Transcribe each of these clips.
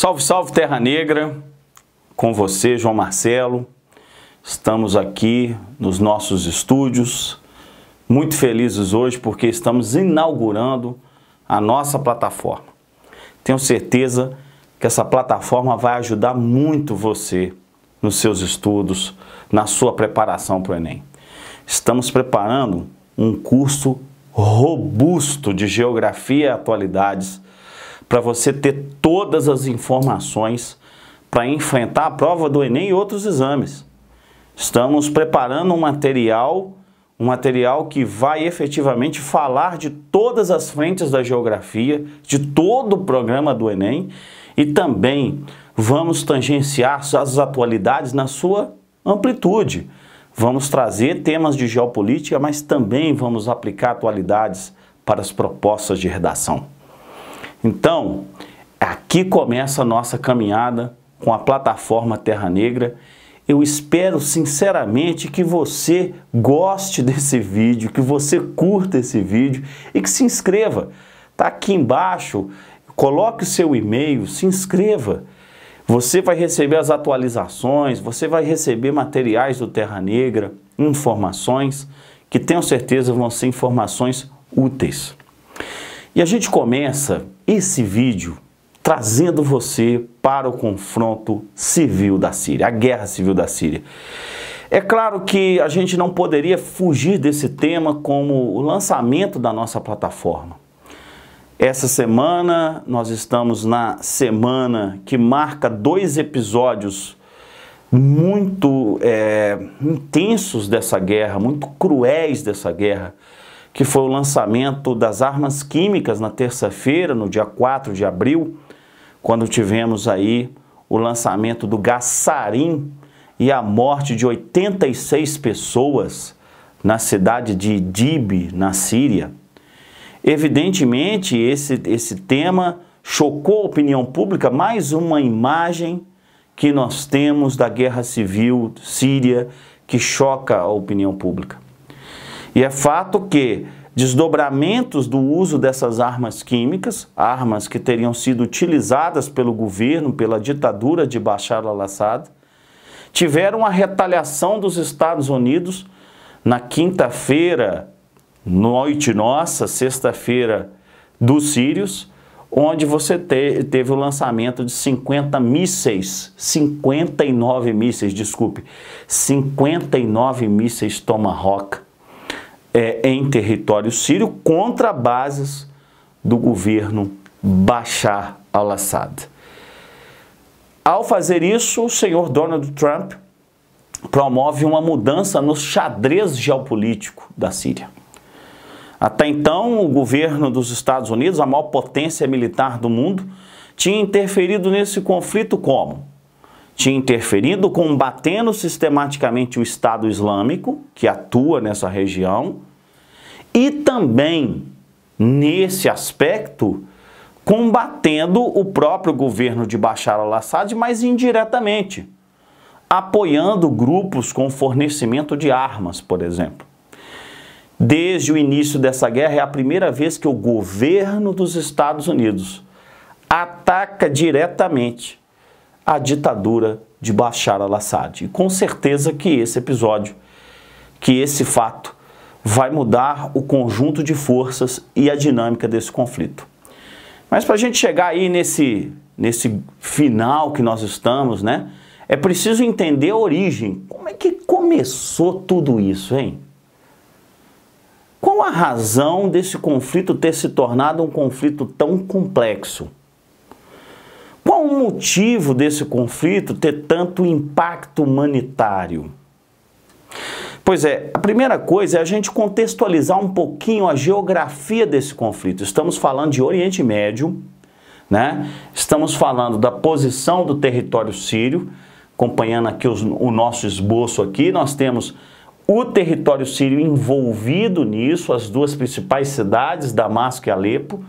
Salve, salve Terra Negra, com você, João Marcelo. Estamos aqui nos nossos estúdios, muito felizes hoje porque estamos inaugurando a nossa plataforma. Tenho certeza que essa plataforma vai ajudar muito você nos seus estudos, na sua preparação para o Enem. Estamos preparando um curso robusto de Geografia e Atualidades para você ter todas as informações para enfrentar a prova do Enem e outros exames. Estamos preparando um material, um material que vai efetivamente falar de todas as frentes da geografia, de todo o programa do Enem e também vamos tangenciar as atualidades na sua amplitude. Vamos trazer temas de geopolítica, mas também vamos aplicar atualidades para as propostas de redação. Então, aqui começa a nossa caminhada com a plataforma Terra Negra. Eu espero sinceramente que você goste desse vídeo, que você curta esse vídeo e que se inscreva. Tá aqui embaixo, coloque o seu e-mail, se inscreva. Você vai receber as atualizações, você vai receber materiais do Terra Negra, informações que tenho certeza vão ser informações úteis. E a gente começa esse vídeo trazendo você para o confronto civil da Síria, a guerra civil da Síria. É claro que a gente não poderia fugir desse tema como o lançamento da nossa plataforma. Essa semana nós estamos na semana que marca dois episódios muito é, intensos dessa guerra, muito cruéis dessa guerra que foi o lançamento das armas químicas na terça-feira, no dia 4 de abril, quando tivemos aí o lançamento do gás sarim e a morte de 86 pessoas na cidade de Idib, na Síria. Evidentemente, esse, esse tema chocou a opinião pública, mais uma imagem que nós temos da guerra civil síria que choca a opinião pública. E é fato que desdobramentos do uso dessas armas químicas, armas que teriam sido utilizadas pelo governo, pela ditadura de Bashar al-Assad, tiveram a retaliação dos Estados Unidos na quinta-feira, noite nossa, sexta-feira dos sírios, onde você te, teve o lançamento de 50 mísseis, 59 mísseis, desculpe, 59 mísseis Tomahawk é, em território sírio contra bases do governo Bashar al-Assad. Ao fazer isso, o senhor Donald Trump promove uma mudança no xadrez geopolítico da Síria. Até então, o governo dos Estados Unidos, a maior potência militar do mundo, tinha interferido nesse conflito como? tinha interferido, combatendo sistematicamente o Estado Islâmico, que atua nessa região, e também, nesse aspecto, combatendo o próprio governo de Bashar al-Assad, mas indiretamente, apoiando grupos com fornecimento de armas, por exemplo. Desde o início dessa guerra, é a primeira vez que o governo dos Estados Unidos ataca diretamente a ditadura de Bashar al-Assad. E com certeza que esse episódio, que esse fato, vai mudar o conjunto de forças e a dinâmica desse conflito. Mas para a gente chegar aí nesse, nesse final que nós estamos, né? É preciso entender a origem. Como é que começou tudo isso, hein? Qual a razão desse conflito ter se tornado um conflito tão complexo? motivo desse conflito ter tanto impacto humanitário? Pois é, a primeira coisa é a gente contextualizar um pouquinho a geografia desse conflito. Estamos falando de Oriente Médio, né? Estamos falando da posição do território sírio, acompanhando aqui os, o nosso esboço aqui, nós temos o território sírio envolvido nisso, as duas principais cidades, Damasco e Alepo,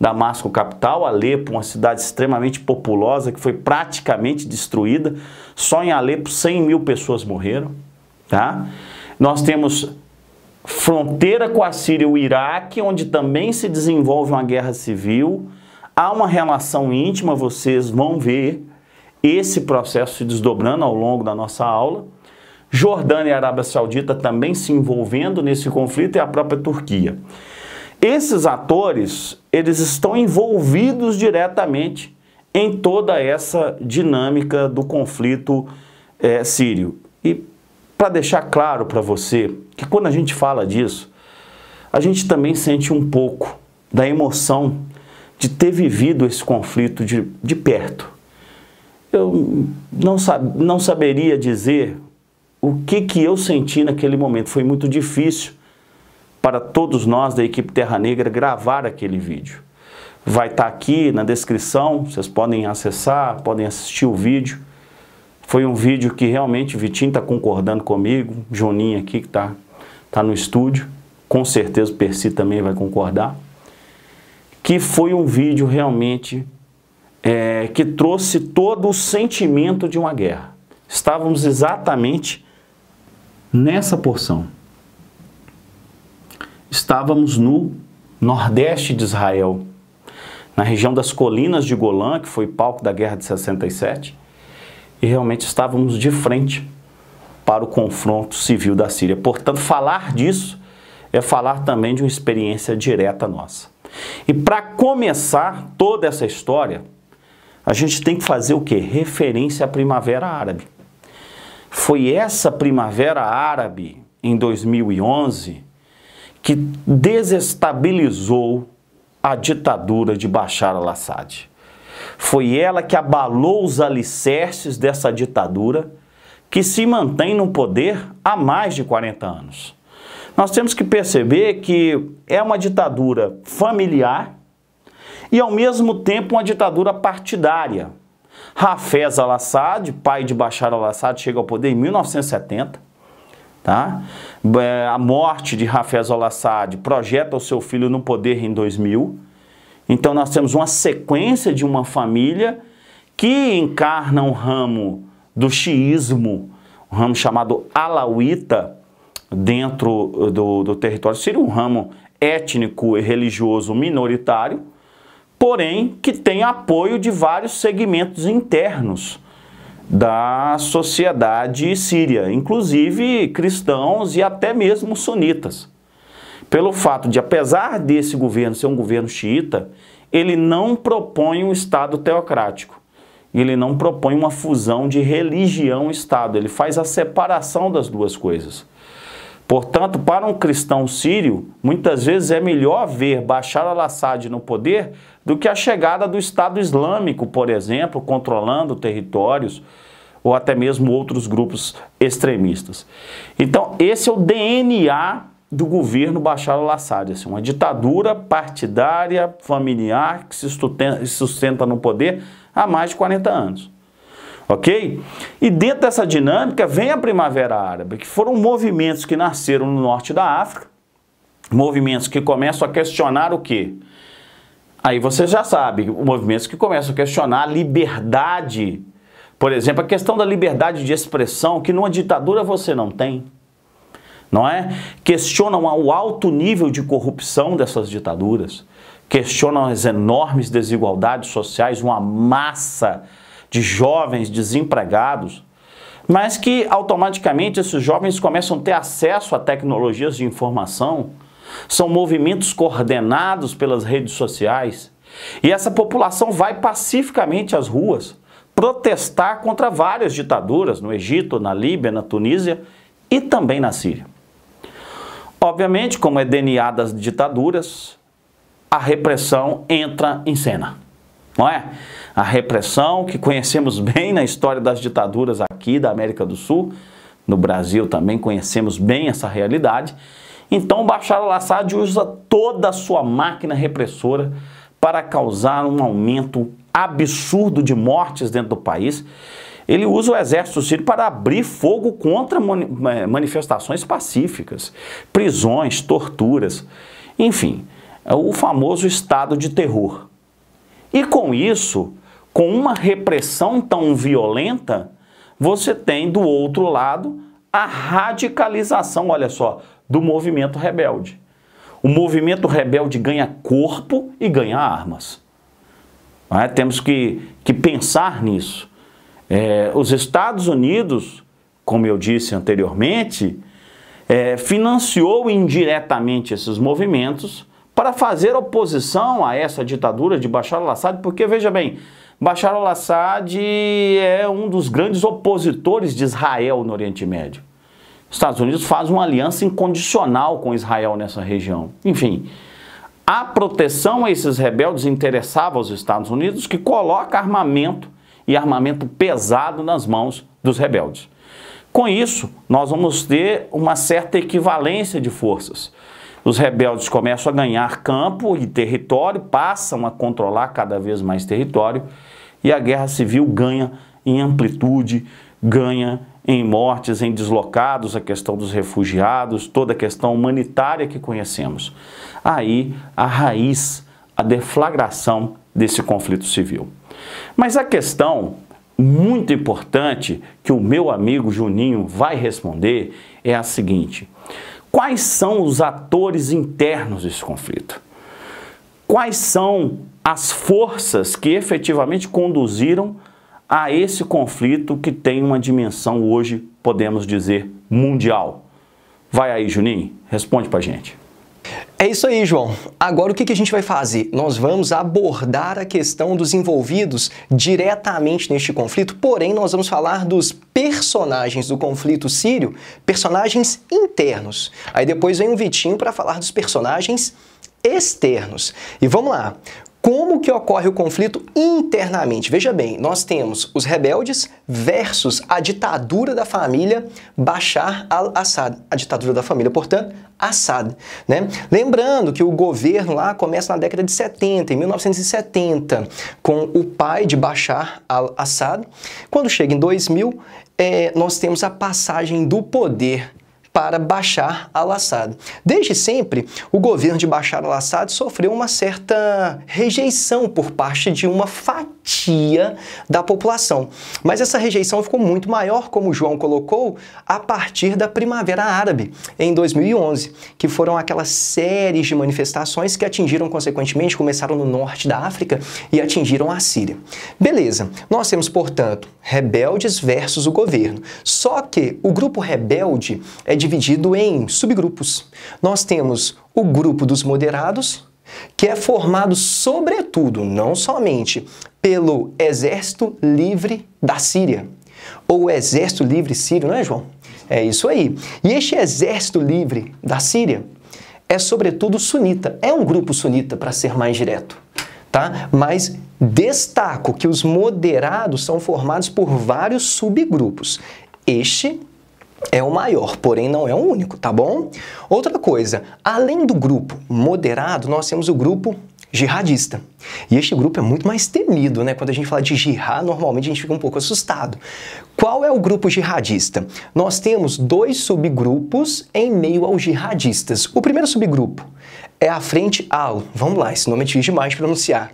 Damasco capital, Alepo, uma cidade extremamente populosa que foi praticamente destruída. Só em Alepo 100 mil pessoas morreram. Tá? Nós temos fronteira com a Síria e o Iraque, onde também se desenvolve uma guerra civil. Há uma relação íntima, vocês vão ver esse processo se desdobrando ao longo da nossa aula. Jordânia e Arábia Saudita também se envolvendo nesse conflito e a própria Turquia. Esses atores, eles estão envolvidos diretamente em toda essa dinâmica do conflito é, sírio. E para deixar claro para você que quando a gente fala disso, a gente também sente um pouco da emoção de ter vivido esse conflito de, de perto. Eu não, sab, não saberia dizer o que, que eu senti naquele momento, foi muito difícil para todos nós da equipe Terra Negra gravar aquele vídeo. Vai estar tá aqui na descrição, vocês podem acessar, podem assistir o vídeo. Foi um vídeo que realmente Vitinho está concordando comigo, Juninho aqui que está tá no estúdio, com certeza o Percy também vai concordar, que foi um vídeo realmente é, que trouxe todo o sentimento de uma guerra. Estávamos exatamente nessa porção estávamos no nordeste de Israel, na região das colinas de Golã, que foi palco da Guerra de 67, e realmente estávamos de frente para o confronto civil da Síria. Portanto, falar disso é falar também de uma experiência direta nossa. E para começar toda essa história, a gente tem que fazer o que? Referência à Primavera Árabe. Foi essa Primavera Árabe em 2011 que desestabilizou a ditadura de Bashar al-Assad. Foi ela que abalou os alicerces dessa ditadura que se mantém no poder há mais de 40 anos. Nós temos que perceber que é uma ditadura familiar e, ao mesmo tempo, uma ditadura partidária. Hafez al-Assad, pai de Bashar al-Assad, chega ao poder em 1970 Tá? É, a morte de Rafael al projeta o seu filho no poder em 2000. Então nós temos uma sequência de uma família que encarna um ramo do xiismo, um ramo chamado alauíta, dentro uh, do, do território sírio, um ramo étnico e religioso minoritário, porém que tem apoio de vários segmentos internos da sociedade síria, inclusive cristãos e até mesmo sunitas. Pelo fato de, apesar desse governo ser um governo xiita, ele não propõe um Estado teocrático. Ele não propõe uma fusão de religião e Estado. Ele faz a separação das duas coisas. Portanto, para um cristão sírio, muitas vezes é melhor ver Bashar al-Assad no poder do que a chegada do Estado Islâmico, por exemplo, controlando territórios ou até mesmo outros grupos extremistas. Então, esse é o DNA do governo Bashar al-Assad, assim, uma ditadura partidária, familiar, que se sustenta, se sustenta no poder há mais de 40 anos. Ok? E dentro dessa dinâmica vem a Primavera Árabe, que foram movimentos que nasceram no norte da África, movimentos que começam a questionar o quê? Aí você já sabe, movimentos que começam a questionar a liberdade. Por exemplo, a questão da liberdade de expressão, que numa ditadura você não tem. Não é? Questionam o alto nível de corrupção dessas ditaduras, questionam as enormes desigualdades sociais, uma massa de jovens desempregados, mas que automaticamente esses jovens começam a ter acesso a tecnologias de informação são movimentos coordenados pelas redes sociais. E essa população vai pacificamente às ruas protestar contra várias ditaduras no Egito, na Líbia, na Tunísia e também na Síria. Obviamente, como é DNA das ditaduras, a repressão entra em cena. Não é? A repressão que conhecemos bem na história das ditaduras aqui da América do Sul, no Brasil também conhecemos bem essa realidade, então, Bashar al-Assad usa toda a sua máquina repressora para causar um aumento absurdo de mortes dentro do país. Ele usa o exército sírio para abrir fogo contra manifestações pacíficas, prisões, torturas, enfim, é o famoso estado de terror. E com isso, com uma repressão tão violenta, você tem do outro lado a radicalização, olha só, do movimento rebelde. O movimento rebelde ganha corpo e ganha armas. É? Temos que, que pensar nisso. É, os Estados Unidos, como eu disse anteriormente, é, financiou indiretamente esses movimentos para fazer oposição a essa ditadura de Bashar al-Assad, porque veja bem, Bashar al-Assad é um dos grandes opositores de Israel no Oriente Médio. Estados Unidos faz uma aliança incondicional com Israel nessa região. Enfim, a proteção a esses rebeldes interessava aos Estados Unidos, que coloca armamento e armamento pesado nas mãos dos rebeldes. Com isso, nós vamos ter uma certa equivalência de forças. Os rebeldes começam a ganhar campo e território, passam a controlar cada vez mais território e a guerra civil ganha em amplitude, ganha em mortes, em deslocados, a questão dos refugiados, toda a questão humanitária que conhecemos. Aí a raiz, a deflagração desse conflito civil. Mas a questão muito importante que o meu amigo Juninho vai responder é a seguinte: quais são os atores internos desse conflito? Quais são as forças que efetivamente conduziram a esse conflito que tem uma dimensão hoje, podemos dizer, mundial? Vai aí, Juninho, responde pra gente. É isso aí, João. Agora o que a gente vai fazer? Nós vamos abordar a questão dos envolvidos diretamente neste conflito, porém nós vamos falar dos personagens do conflito sírio, personagens internos. Aí depois vem o Vitinho para falar dos personagens externos. E vamos lá como que ocorre o conflito internamente. Veja bem, nós temos os rebeldes versus a ditadura da família Bashar al-Assad, a ditadura da família, portanto, Assad, né? Lembrando que o governo lá começa na década de 70, em 1970, com o pai de Bashar al-Assad. Quando chega em 2000, é, eh, nós temos a passagem do poder para Bashar al-Assad. Desde sempre, o governo de Bashar al-Assad sofreu uma certa rejeição por parte de uma fatia fatia da população. Mas essa rejeição ficou muito maior, como o João colocou, a partir da Primavera Árabe, em 2011, que foram aquelas séries de manifestações que atingiram, consequentemente, começaram no norte da África e atingiram a Síria. Beleza, nós temos, portanto, rebeldes versus o governo. Só que o grupo rebelde é dividido em subgrupos. Nós temos o grupo dos moderados, que é formado sobretudo, não somente, pelo Exército Livre da Síria, ou Exército Livre Sírio, não é, João? É isso aí. E este Exército Livre da Síria é sobretudo sunita, é um grupo sunita, para ser mais direto, tá? Mas destaco que os moderados são formados por vários subgrupos. Este é o maior, porém não é o único, tá bom? Outra coisa, além do grupo moderado, nós temos o grupo jihadista. E este grupo é muito mais temido, né? Quando a gente fala de jihad, normalmente a gente fica um pouco assustado. Qual é o grupo jihadista? Nós temos dois subgrupos em meio aos jihadistas. O primeiro subgrupo é a Frente Al. Vamos lá, esse nome é difícil demais de pronunciar.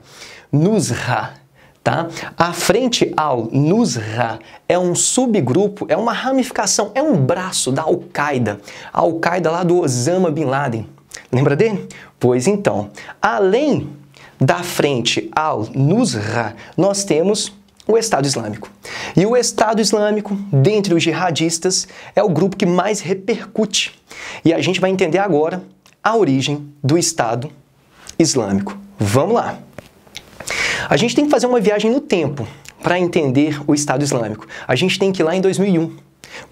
Nusra tá? A frente al-Nusra é um subgrupo, é uma ramificação, é um braço da Al-Qaeda, a Al-Qaeda lá do Osama Bin Laden. Lembra dele? Pois então, além da frente al-Nusra, nós temos o Estado Islâmico. E o Estado Islâmico, dentre os jihadistas, é o grupo que mais repercute. E a gente vai entender agora a origem do Estado Islâmico. Vamos lá! A gente tem que fazer uma viagem no tempo para entender o Estado Islâmico. A gente tem que ir lá em 2001,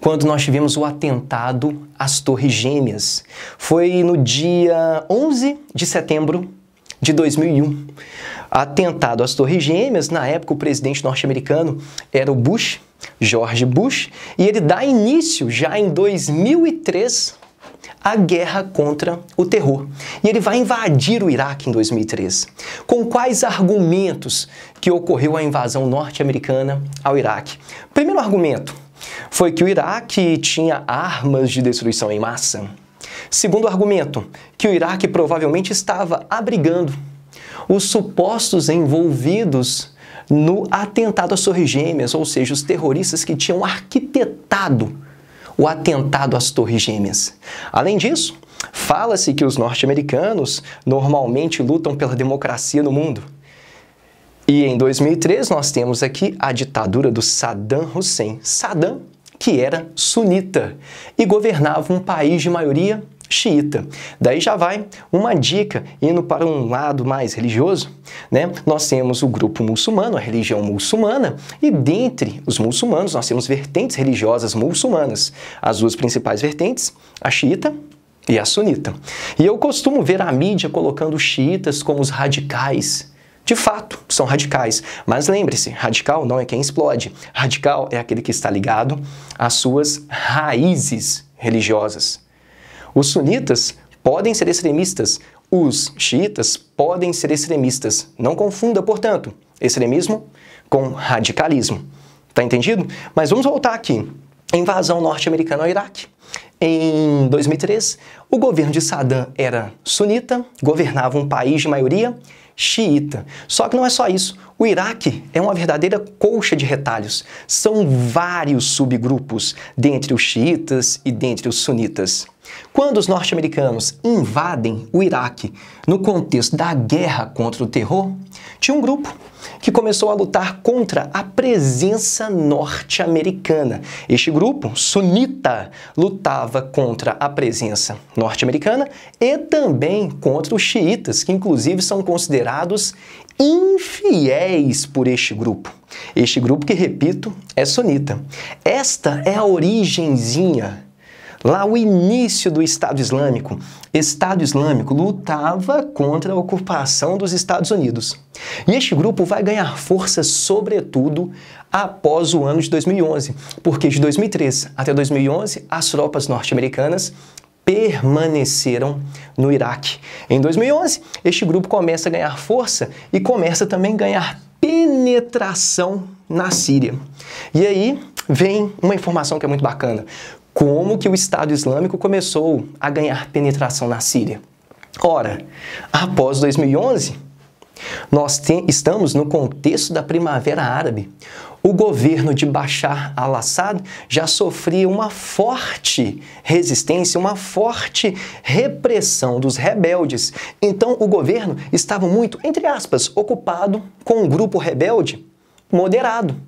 quando nós tivemos o atentado às Torres Gêmeas. Foi no dia 11 de setembro de 2001. Atentado às Torres Gêmeas, na época o presidente norte-americano era o Bush, George Bush, e ele dá início já em 2003 a guerra contra o terror. E ele vai invadir o Iraque em 2003. Com quais argumentos que ocorreu a invasão norte-americana ao Iraque? Primeiro argumento foi que o Iraque tinha armas de destruição em massa. Segundo argumento, que o Iraque provavelmente estava abrigando os supostos envolvidos no atentado às Torres Gêmeas, ou seja, os terroristas que tinham arquitetado o atentado às Torres Gêmeas. Além disso, fala-se que os norte-americanos normalmente lutam pela democracia no mundo. E em 2003 nós temos aqui a ditadura do Saddam Hussein. Saddam, que era sunita e governava um país de maioria xiita. Daí já vai uma dica indo para um lado mais religioso, né? Nós temos o grupo muçulmano, a religião muçulmana, e dentre os muçulmanos nós temos vertentes religiosas muçulmanas. As duas principais vertentes, a xiita e a sunita. E eu costumo ver a mídia colocando xiitas como os radicais, de fato, são radicais. Mas lembre-se, radical não é quem explode. Radical é aquele que está ligado às suas raízes religiosas. Os sunitas podem ser extremistas, os xiitas podem ser extremistas. Não confunda, portanto, extremismo com radicalismo. Tá entendido? Mas vamos voltar aqui. Invasão norte-americana ao Iraque. Em 2003, o governo de Saddam era sunita, governava um país de maioria xiita. Só que não é só isso. O Iraque é uma verdadeira colcha de retalhos. São vários subgrupos dentre os xiitas e dentre os sunitas. Quando os norte-americanos invadem o Iraque no contexto da guerra contra o terror, tinha um grupo que começou a lutar contra a presença norte-americana. Este grupo, sunita, lutava contra a presença norte-americana e também contra os xiitas, que inclusive são considerados infiéis por este grupo. Este grupo que, repito, é sunita. Esta é a origenzinha lá o início do Estado Islâmico. Estado Islâmico lutava contra a ocupação dos Estados Unidos. E este grupo vai ganhar força, sobretudo, após o ano de 2011, porque de 2003 até 2011 as tropas norte-americanas permaneceram no Iraque. Em 2011, este grupo começa a ganhar força e começa também a ganhar penetração na Síria. E aí vem uma informação que é muito bacana como que o Estado Islâmico começou a ganhar penetração na Síria. Ora, após 2011, nós estamos no contexto da Primavera Árabe. O governo de Bashar al-Assad já sofria uma forte resistência, uma forte repressão dos rebeldes. Então, o governo estava muito, entre aspas, ocupado com um grupo rebelde moderado,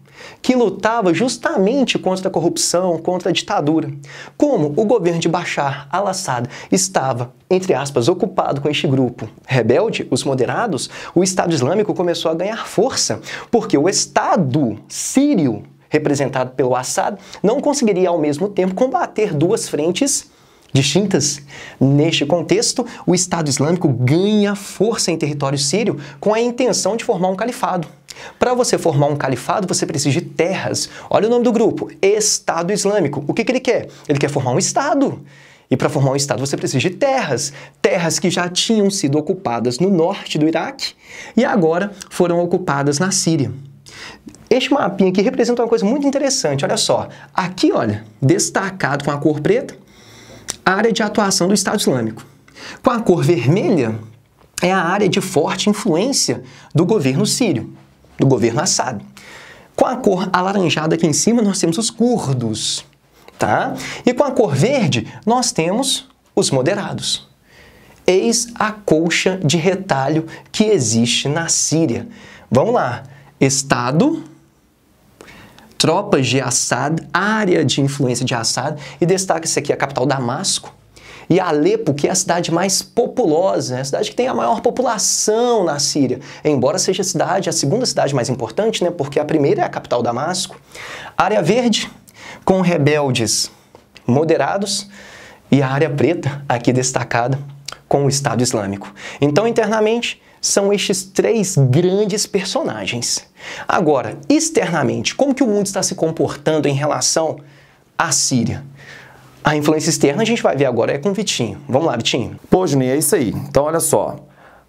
que lutava justamente contra a corrupção, contra a ditadura. Como o governo de Bashar al-Assad estava, entre aspas, ocupado com este grupo rebelde, os moderados, o Estado Islâmico começou a ganhar força, porque o Estado sírio, representado pelo Assad, não conseguiria ao mesmo tempo combater duas frentes distintas. Neste contexto, o Estado Islâmico ganha força em território sírio com a intenção de formar um califado. Para você formar um califado, você precisa de terras. Olha o nome do grupo: Estado Islâmico. O que, que ele quer? Ele quer formar um Estado. E para formar um Estado você precisa de terras, terras que já tinham sido ocupadas no norte do Iraque e agora foram ocupadas na Síria. Este mapinha aqui representa uma coisa muito interessante, olha só. Aqui, olha, destacado com a cor preta, área de atuação do Estado Islâmico. Com a cor vermelha, é a área de forte influência do governo sírio, do governo Assad. Com a cor alaranjada aqui em cima, nós temos os curdos, tá? E com a cor verde, nós temos os moderados. Eis a colcha de retalho que existe na Síria. Vamos lá. Estado tropas de Assad, área de influência de Assad, e destaca-se aqui a capital Damasco, e Alepo, que é a cidade mais populosa, né? a cidade que tem a maior população na Síria, embora seja a cidade, a segunda cidade mais importante, né? porque a primeira é a capital Damasco. Área verde, com rebeldes moderados, e a área preta, aqui destacada, com o Estado Islâmico. Então, internamente, são estes três grandes personagens. Agora, externamente, como que o mundo está se comportando em relação à Síria? A influência externa a gente vai ver agora é com o Vitinho. Vamos lá, Vitinho. Pô, Juninho, é isso aí. Então, olha só.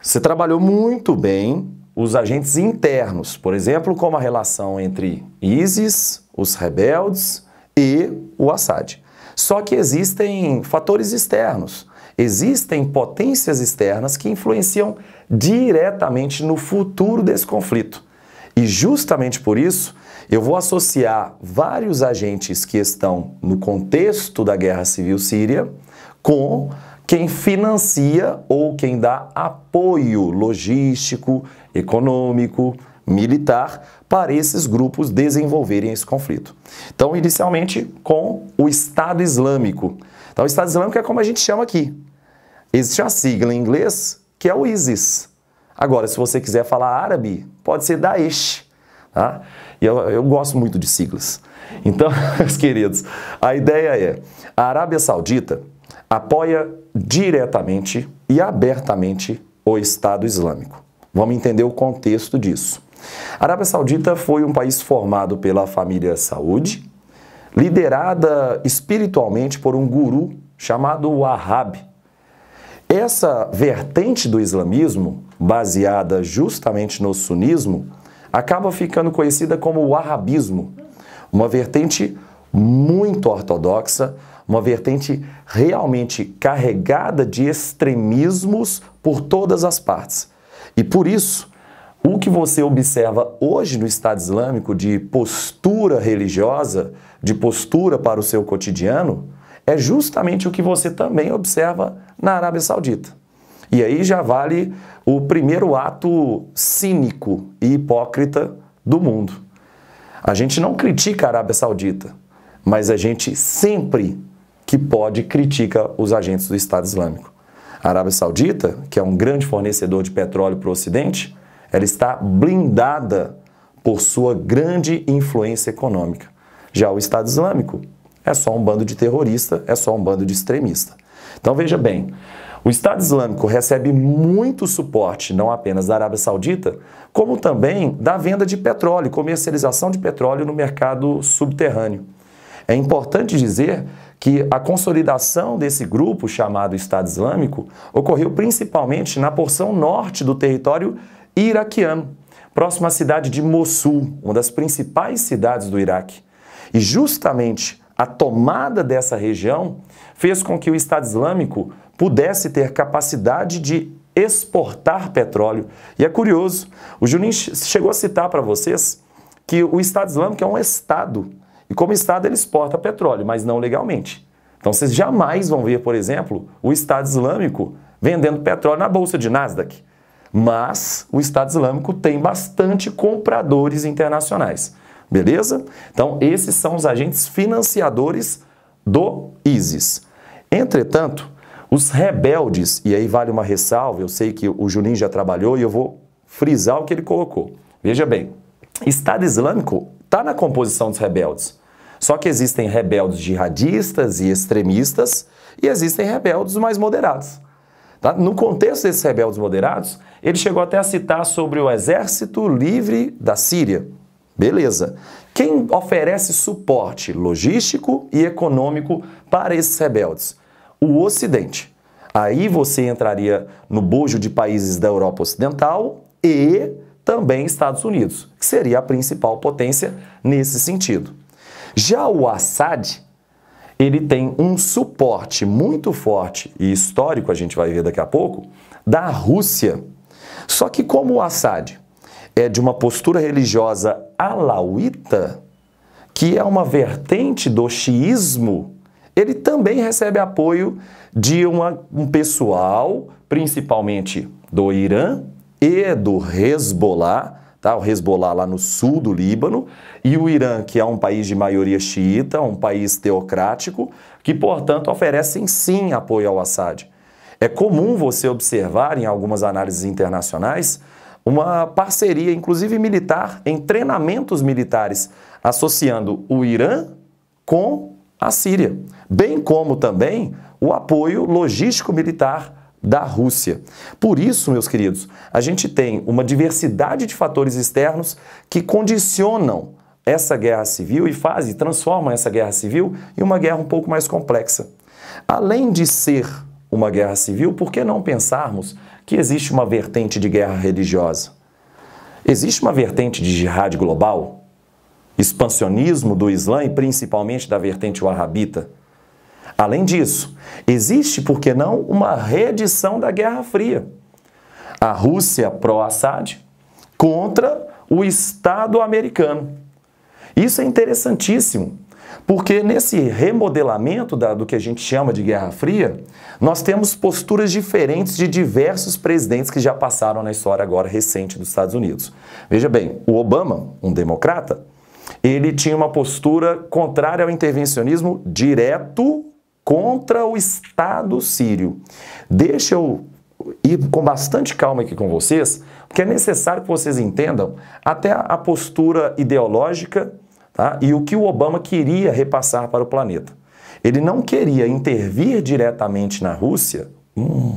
Você trabalhou muito bem os agentes internos, por exemplo, como a relação entre ISIS, os rebeldes e o Assad. Só que existem fatores externos. Existem potências externas que influenciam diretamente no futuro desse conflito. E justamente por isso, eu vou associar vários agentes que estão no contexto da guerra civil síria com quem financia ou quem dá apoio logístico, econômico, militar para esses grupos desenvolverem esse conflito. Então, inicialmente com o Estado Islâmico. Então, o Estado Islâmico é como a gente chama aqui. Existe a sigla em inglês que é o ISIS. Agora, se você quiser falar árabe, pode ser Daesh. Tá? E eu, eu gosto muito de siglas. Então, meus queridos, a ideia é: a Arábia Saudita apoia diretamente e abertamente o Estado Islâmico. Vamos entender o contexto disso. A Arábia Saudita foi um país formado pela família Saúde, liderada espiritualmente por um guru chamado Wahhab, essa vertente do islamismo, baseada justamente no sunismo, acaba ficando conhecida como o arabismo, uma vertente muito ortodoxa, uma vertente realmente carregada de extremismos por todas as partes. E por isso, o que você observa hoje no Estado Islâmico de postura religiosa, de postura para o seu cotidiano, é justamente o que você também observa na Arábia Saudita. E aí já vale o primeiro ato cínico e hipócrita do mundo. A gente não critica a Arábia Saudita, mas a gente sempre que pode critica os agentes do Estado Islâmico. A Arábia Saudita, que é um grande fornecedor de petróleo para o Ocidente, ela está blindada por sua grande influência econômica. Já o Estado Islâmico é só um bando de terrorista, é só um bando de extremista. Então veja bem, o Estado Islâmico recebe muito suporte, não apenas da Arábia Saudita, como também da venda de petróleo, comercialização de petróleo no mercado subterrâneo. É importante dizer que a consolidação desse grupo chamado Estado Islâmico ocorreu principalmente na porção norte do território iraquiano, próximo à cidade de Mossul, uma das principais cidades do Iraque. E justamente a tomada dessa região fez com que o Estado Islâmico pudesse ter capacidade de exportar petróleo. E é curioso, o Juninho chegou a citar para vocês que o Estado Islâmico é um Estado. E como Estado, ele exporta petróleo, mas não legalmente. Então vocês jamais vão ver, por exemplo, o Estado Islâmico vendendo petróleo na bolsa de Nasdaq. Mas o Estado Islâmico tem bastante compradores internacionais. Beleza? Então, esses são os agentes financiadores do ISIS. Entretanto, os rebeldes, e aí vale uma ressalva, eu sei que o Juninho já trabalhou e eu vou frisar o que ele colocou. Veja bem, Estado Islâmico está na composição dos rebeldes. Só que existem rebeldes jihadistas e extremistas e existem rebeldes mais moderados. Tá? No contexto desses rebeldes moderados, ele chegou até a citar sobre o Exército Livre da Síria. Beleza. Quem oferece suporte logístico e econômico para esses rebeldes? O Ocidente. Aí você entraria no bojo de países da Europa Ocidental e também Estados Unidos, que seria a principal potência nesse sentido. Já o Assad, ele tem um suporte muito forte e histórico, a gente vai ver daqui a pouco, da Rússia. Só que como o Assad é de uma postura religiosa alauíta, que é uma vertente do xiismo, ele também recebe apoio de uma, um pessoal, principalmente do Irã e do Hezbollah, tá? o Hezbollah lá no sul do Líbano, e o Irã, que é um país de maioria xiita, um país teocrático, que, portanto, oferecem sim apoio ao Assad. É comum você observar em algumas análises internacionais uma parceria, inclusive militar, em treinamentos militares, associando o Irã com a Síria, bem como também o apoio logístico militar da Rússia. Por isso, meus queridos, a gente tem uma diversidade de fatores externos que condicionam essa guerra civil e fazem, transformam essa guerra civil em uma guerra um pouco mais complexa. Além de ser uma guerra civil, por que não pensarmos que existe uma vertente de guerra religiosa. Existe uma vertente de jihad global, expansionismo do Islã e principalmente da vertente wahhabita. Além disso, existe, por que não, uma reedição da Guerra Fria. A Rússia pró-Assad contra o Estado americano. Isso é interessantíssimo, porque nesse remodelamento da, do que a gente chama de Guerra Fria, nós temos posturas diferentes de diversos presidentes que já passaram na história agora recente dos Estados Unidos. Veja bem, o Obama, um democrata, ele tinha uma postura contrária ao intervencionismo direto contra o Estado sírio. Deixa eu ir com bastante calma aqui com vocês, porque é necessário que vocês entendam até a postura ideológica tá? e o que o Obama queria repassar para o planeta. Ele não queria intervir diretamente na Rússia, hum,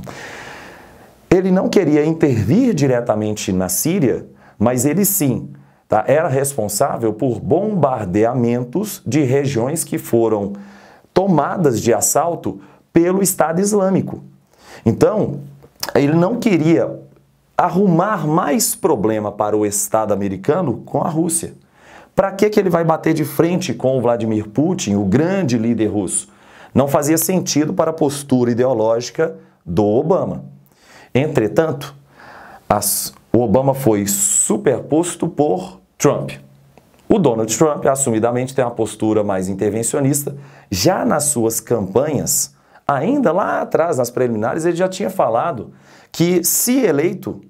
ele não queria intervir diretamente na Síria, mas ele sim tá? era responsável por bombardeamentos de regiões que foram tomadas de assalto pelo Estado Islâmico. Então, ele não queria arrumar mais problema para o Estado americano com a Rússia. Para que, que ele vai bater de frente com o Vladimir Putin, o grande líder russo? Não fazia sentido para a postura ideológica do Obama. Entretanto, as, o Obama foi superposto por Trump. O Donald Trump, assumidamente, tem uma postura mais intervencionista. Já nas suas campanhas, ainda lá atrás, nas preliminares, ele já tinha falado que, se eleito,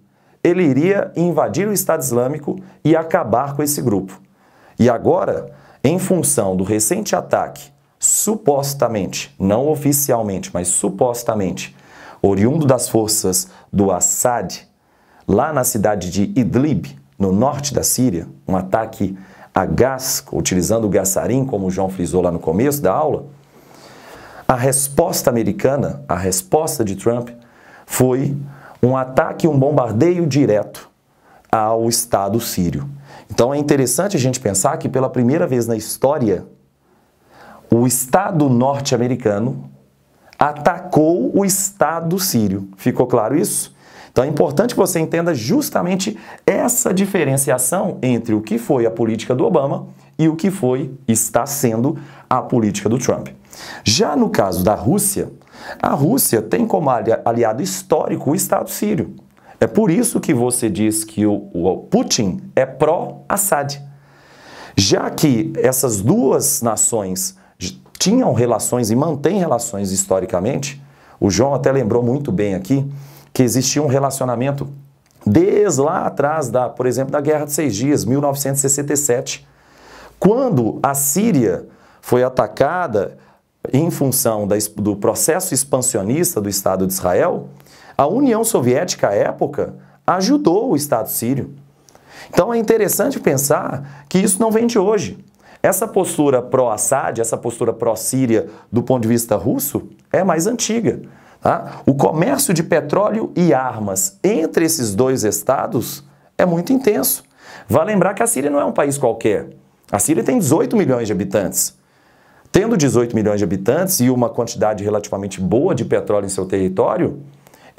ele iria invadir o Estado Islâmico e acabar com esse grupo. E agora, em função do recente ataque, supostamente, não oficialmente, mas supostamente, oriundo das forças do Assad, lá na cidade de Idlib, no norte da Síria, um ataque a gás, utilizando o gasarim, como o João frisou lá no começo da aula, a resposta americana, a resposta de Trump, foi um ataque, um bombardeio direto ao Estado sírio. Então é interessante a gente pensar que pela primeira vez na história, o Estado norte-americano atacou o Estado sírio. Ficou claro isso? Então é importante que você entenda justamente essa diferenciação entre o que foi a política do Obama e o que foi, está sendo, a política do Trump. Já no caso da Rússia, a Rússia tem como aliado histórico o Estado sírio. É por isso que você diz que o, o Putin é pró-Assad. Já que essas duas nações tinham relações e mantêm relações historicamente, o João até lembrou muito bem aqui que existia um relacionamento desde lá atrás, da, por exemplo, da Guerra de Seis Dias, 1967, quando a Síria foi atacada em função da, do processo expansionista do Estado de Israel, a União Soviética, à época, ajudou o Estado sírio. Então é interessante pensar que isso não vem de hoje. Essa postura pró-Assad, essa postura pró-Síria do ponto de vista russo, é mais antiga. Tá? O comércio de petróleo e armas entre esses dois estados é muito intenso. Vale lembrar que a Síria não é um país qualquer. A Síria tem 18 milhões de habitantes. Tendo 18 milhões de habitantes e uma quantidade relativamente boa de petróleo em seu território,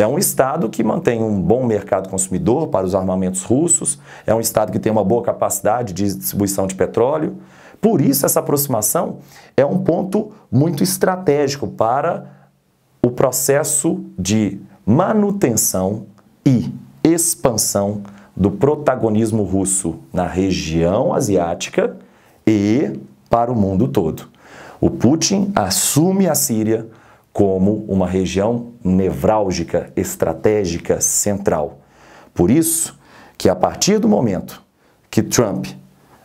é um Estado que mantém um bom mercado consumidor para os armamentos russos, é um Estado que tem uma boa capacidade de distribuição de petróleo. Por isso, essa aproximação é um ponto muito estratégico para o processo de manutenção e expansão do protagonismo russo na região asiática e para o mundo todo. O Putin assume a Síria como uma região nevrálgica, estratégica, central. Por isso que a partir do momento que Trump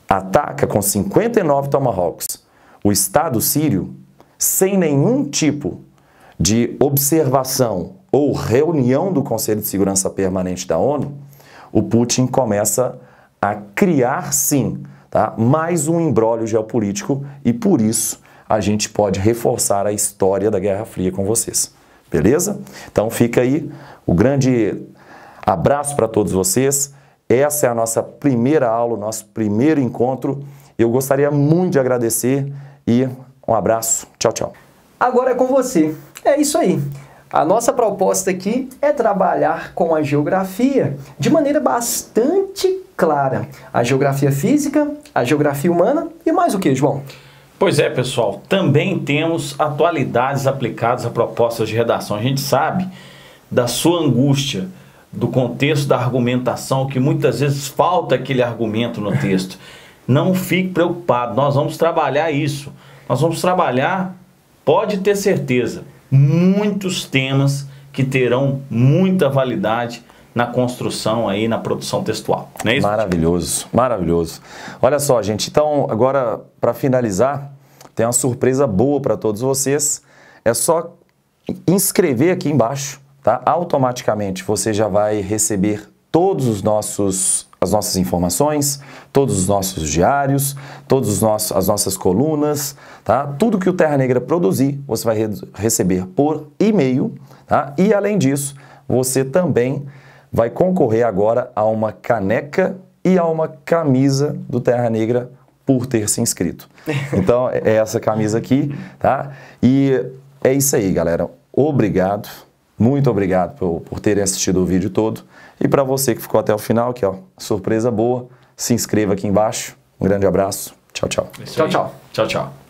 ataca com 59 Tomahawks o Estado sírio, sem nenhum tipo de observação ou reunião do Conselho de Segurança Permanente da ONU, o Putin começa a criar, sim, tá, mais um embrólio geopolítico e, por isso, a gente pode reforçar a história da Guerra Fria com vocês. Beleza? Então fica aí o grande abraço para todos vocês. Essa é a nossa primeira aula, o nosso primeiro encontro. Eu gostaria muito de agradecer e um abraço. Tchau, tchau. Agora é com você. É isso aí. A nossa proposta aqui é trabalhar com a geografia de maneira bastante clara. A geografia física, a geografia humana e mais o que, João? Pois é, pessoal, também temos atualidades aplicadas a propostas de redação. A gente sabe da sua angústia, do contexto da argumentação, que muitas vezes falta aquele argumento no texto. Não fique preocupado, nós vamos trabalhar isso. Nós vamos trabalhar, pode ter certeza, muitos temas que terão muita validade na construção aí, na produção textual. Não é isso? Maravilhoso, maravilhoso. Olha só, gente, então agora para finalizar, tem uma surpresa boa para todos vocês. É só inscrever aqui embaixo, tá? Automaticamente você já vai receber todos os nossos as nossas informações, todos os nossos diários, todos os nossos as nossas colunas, tá? Tudo que o Terra Negra produzir, você vai re receber por e-mail, tá? E além disso, você também vai concorrer agora a uma caneca e a uma camisa do Terra Negra por ter se inscrito. Então, é, é essa camisa aqui, tá? E é isso aí, galera. Obrigado, muito obrigado por, por terem assistido o vídeo todo. E para você que ficou até o final, aqui, ó, surpresa boa, se inscreva aqui embaixo. Um grande abraço. Tchau, tchau. É tchau, tchau. Tchau, tchau.